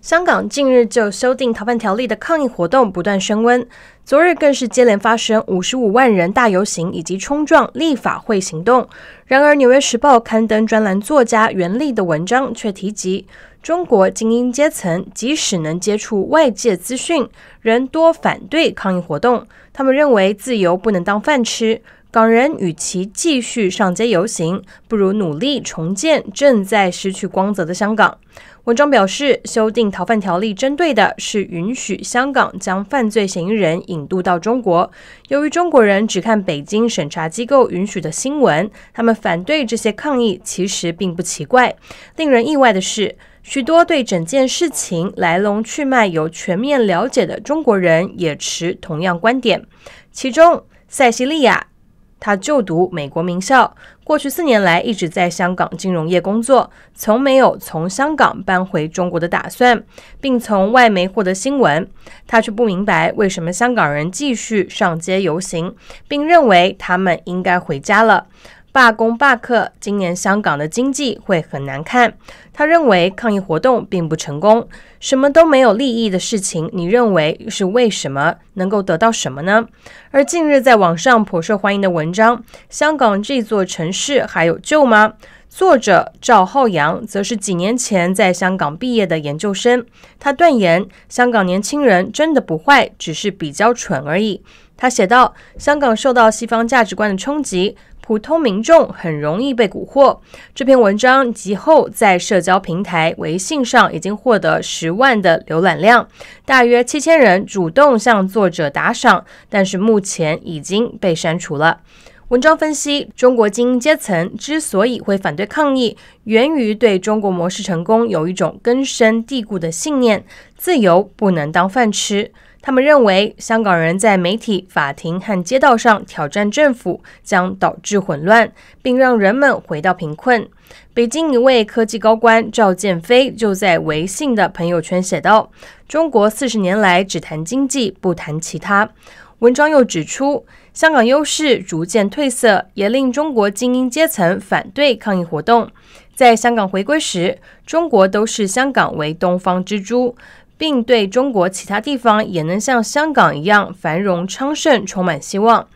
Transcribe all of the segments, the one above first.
香港近日就修订逃犯条例的抗议活动不断升温，昨日更是接连发生五十五万人大游行以及冲撞立法会行动。然而，《纽约时报》刊登专栏作家袁立的文章却提及，中国精英阶层即使能接触外界资讯，仍多反对抗议活动。他们认为自由不能当饭吃。港人与其继续上街游行，不如努力重建正在失去光泽的香港。文章表示，修订逃犯条例针对的是允许香港将犯罪嫌疑人引渡到中国。由于中国人只看北京审查机构允许的新闻，他们反对这些抗议其实并不奇怪。令人意外的是，许多对整件事情来龙去脉有全面了解的中国人也持同样观点。其中，塞西利亚。他就读美国名校，过去四年来一直在香港金融业工作，从没有从香港搬回中国的打算，并从外媒获得新闻。他却不明白为什么香港人继续上街游行，并认为他们应该回家了。罢工罢课，今年香港的经济会很难看。他认为抗议活动并不成功，什么都没有利益的事情，你认为是为什么能够得到什么呢？而近日在网上颇受欢迎的文章《香港这座城市还有救吗》，作者赵浩洋则是几年前在香港毕业的研究生。他断言，香港年轻人真的不坏，只是比较蠢而已。他写道：“香港受到西方价值观的冲击。”普通民众很容易被蛊惑。这篇文章及后在社交平台微信上已经获得十万的浏览量，大约七千人主动向作者打赏，但是目前已经被删除了。文章分析，中国精英阶层之所以会反对抗议，源于对中国模式成功有一种根深蒂固的信念：自由不能当饭吃。他们认为，香港人在媒体、法庭和街道上挑战政府，将导致混乱，并让人们回到贫困。北京一位科技高官赵建飞就在微信的朋友圈写道：“中国四十年来只谈经济，不谈其他。”文章又指出，香港优势逐渐褪色，也令中国精英阶层反对抗议活动。在香港回归时，中国都视香港为东方之珠。并对中国其他地方也能像香港一样繁荣昌盛充满希望。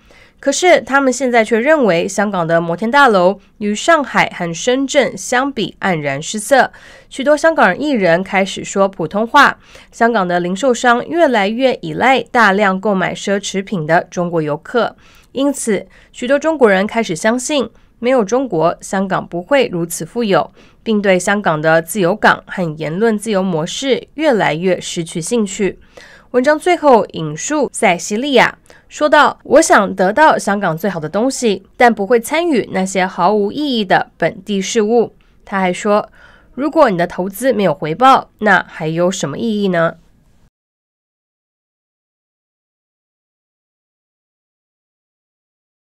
可是他们现在却认为，香港的摩天大楼与上海和深圳相比黯然失色。许多香港艺人开始说普通话，香港的零售商越来越依赖大量购买奢侈品的中国游客。因此，许多中国人开始相信。没有中国，香港不会如此富有，并对香港的自由港和言论自由模式越来越失去兴趣。文章最后引述塞西利亚说道：“我想得到香港最好的东西，但不会参与那些毫无意义的本地事务。”他还说：“如果你的投资没有回报，那还有什么意义呢？”